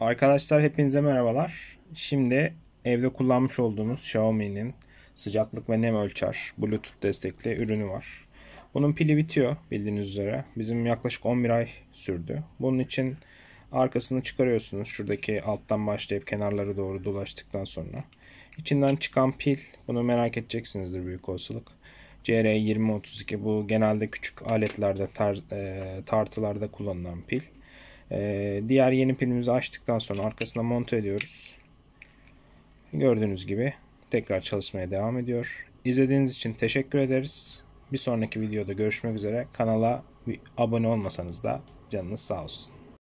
Arkadaşlar hepinize merhabalar. Şimdi evde kullanmış olduğumuz Xiaomi'nin sıcaklık ve nem ölçer Bluetooth destekli ürünü var. Bunun pili bitiyor bildiğiniz üzere. Bizim yaklaşık 11 ay sürdü. Bunun için arkasını çıkarıyorsunuz. Şuradaki alttan başlayıp kenarlara doğru dolaştıktan sonra. içinden çıkan pil bunu merak edeceksinizdir büyük olasılık. CR2032 bu genelde küçük aletlerde tar, e, tartılarda kullanılan pil. Ee, diğer yeni pilimizi açtıktan sonra arkasına monte ediyoruz. Gördüğünüz gibi tekrar çalışmaya devam ediyor. İzlediğiniz için teşekkür ederiz. Bir sonraki videoda görüşmek üzere. Kanala abone olmasanız da canınız sağ olsun.